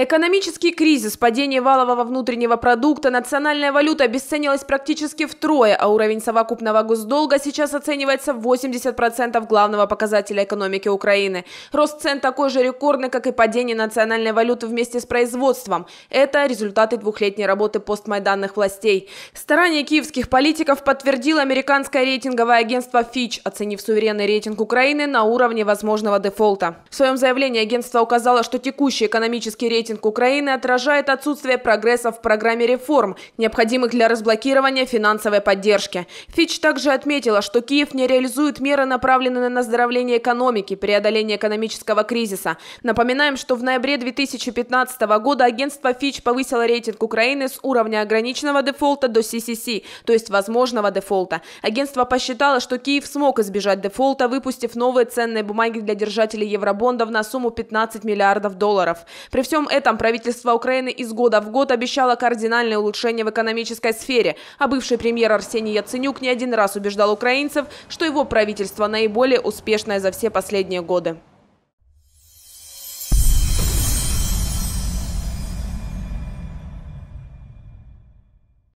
Экономический кризис, падение валового внутреннего продукта, национальная валюта обесценилась практически втрое, а уровень совокупного госдолга сейчас оценивается в 80% главного показателя экономики Украины. Рост цен такой же рекордный, как и падение национальной валюты вместе с производством. Это результаты двухлетней работы постмайданных властей. Старания киевских политиков подтвердило американское рейтинговое агентство Fitch, оценив суверенный рейтинг Украины на уровне возможного дефолта. В своем заявлении агентство указало, что текущий экономический рейтинг рейтинг Украины отражает отсутствие прогресса в программе реформ, необходимых для разблокирования финансовой поддержки. Фич также отметила, что Киев не реализует меры, направленные на оздоровление экономики, преодоление экономического кризиса. Напоминаем, что в ноябре 2015 года агентство Фич повысило рейтинг Украины с уровня ограниченного дефолта до CCC, то есть возможного дефолта. Агентство посчитало, что Киев смог избежать дефолта, выпустив новые ценные бумаги для держателей евробондов на сумму 15 миллиардов долларов. При всем этом этом правительство Украины из года в год обещало кардинальное улучшение в экономической сфере, а бывший премьер Арсений Яценюк не один раз убеждал украинцев, что его правительство наиболее успешное за все последние годы.